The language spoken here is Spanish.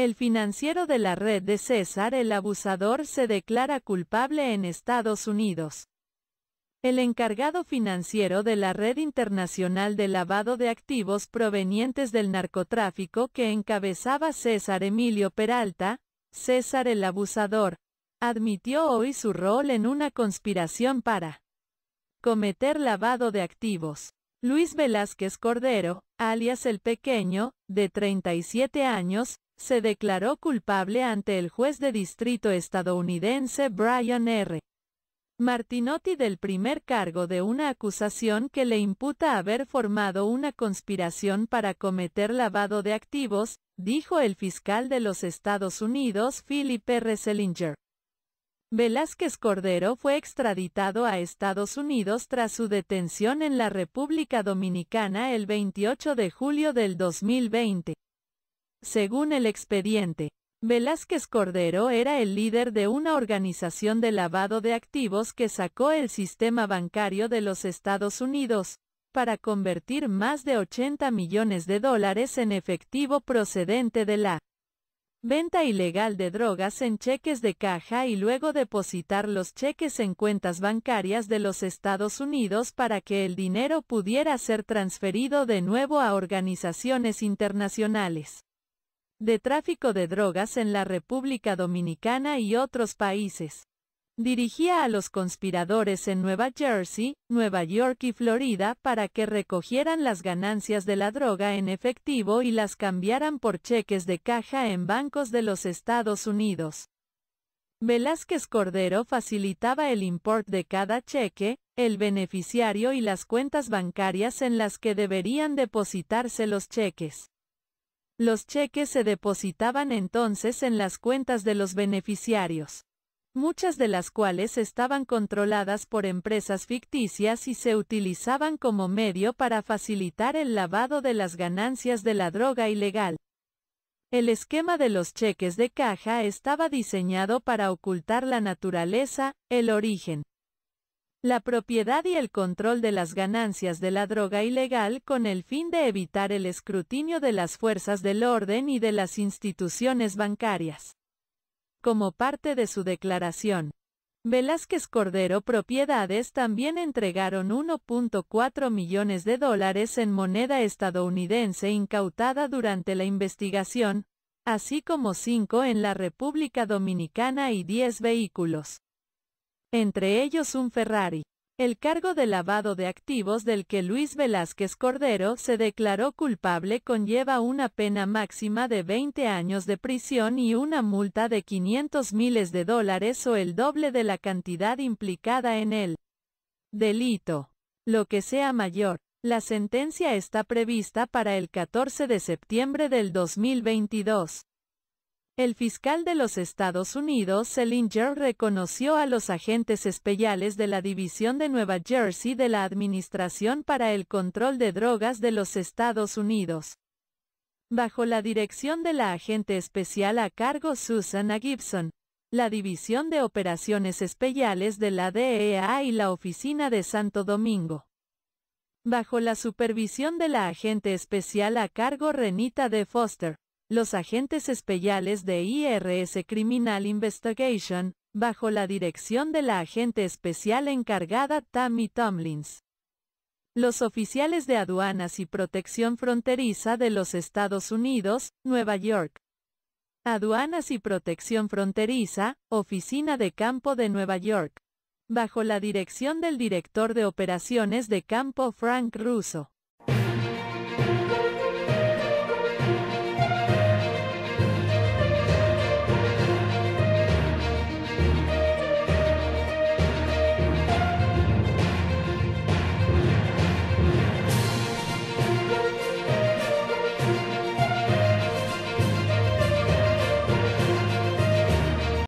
El financiero de la red de César el Abusador se declara culpable en Estados Unidos. El encargado financiero de la red internacional de lavado de activos provenientes del narcotráfico que encabezaba César Emilio Peralta, César el Abusador, admitió hoy su rol en una conspiración para cometer lavado de activos. Luis Velázquez Cordero, alias El Pequeño, de 37 años, se declaró culpable ante el juez de distrito estadounidense Brian R. Martinotti del primer cargo de una acusación que le imputa haber formado una conspiración para cometer lavado de activos, dijo el fiscal de los Estados Unidos Philip R. Selinger. Velázquez Cordero fue extraditado a Estados Unidos tras su detención en la República Dominicana el 28 de julio del 2020. Según el expediente, Velázquez Cordero era el líder de una organización de lavado de activos que sacó el sistema bancario de los Estados Unidos, para convertir más de 80 millones de dólares en efectivo procedente de la venta ilegal de drogas en cheques de caja y luego depositar los cheques en cuentas bancarias de los Estados Unidos para que el dinero pudiera ser transferido de nuevo a organizaciones internacionales de tráfico de drogas en la República Dominicana y otros países. Dirigía a los conspiradores en Nueva Jersey, Nueva York y Florida para que recogieran las ganancias de la droga en efectivo y las cambiaran por cheques de caja en bancos de los Estados Unidos. Velázquez Cordero facilitaba el import de cada cheque, el beneficiario y las cuentas bancarias en las que deberían depositarse los cheques. Los cheques se depositaban entonces en las cuentas de los beneficiarios, muchas de las cuales estaban controladas por empresas ficticias y se utilizaban como medio para facilitar el lavado de las ganancias de la droga ilegal. El esquema de los cheques de caja estaba diseñado para ocultar la naturaleza, el origen la propiedad y el control de las ganancias de la droga ilegal con el fin de evitar el escrutinio de las fuerzas del orden y de las instituciones bancarias. Como parte de su declaración, Velázquez Cordero Propiedades también entregaron 1.4 millones de dólares en moneda estadounidense incautada durante la investigación, así como 5 en la República Dominicana y 10 vehículos entre ellos un Ferrari. El cargo de lavado de activos del que Luis Velázquez Cordero se declaró culpable conlleva una pena máxima de 20 años de prisión y una multa de 500 miles de dólares o el doble de la cantidad implicada en el delito. Lo que sea mayor, la sentencia está prevista para el 14 de septiembre del 2022. El fiscal de los Estados Unidos, Selinger, reconoció a los agentes especiales de la División de Nueva Jersey de la Administración para el Control de Drogas de los Estados Unidos. Bajo la dirección de la agente especial a cargo Susana Gibson, la División de Operaciones Especiales de la DEA y la Oficina de Santo Domingo. Bajo la supervisión de la agente especial a cargo Renita de Foster los agentes especiales de IRS Criminal Investigation, bajo la dirección de la agente especial encargada Tammy Tomlins. Los oficiales de aduanas y protección fronteriza de los Estados Unidos, Nueva York. Aduanas y Protección Fronteriza, Oficina de Campo de Nueva York. Bajo la dirección del director de operaciones de campo Frank Russo.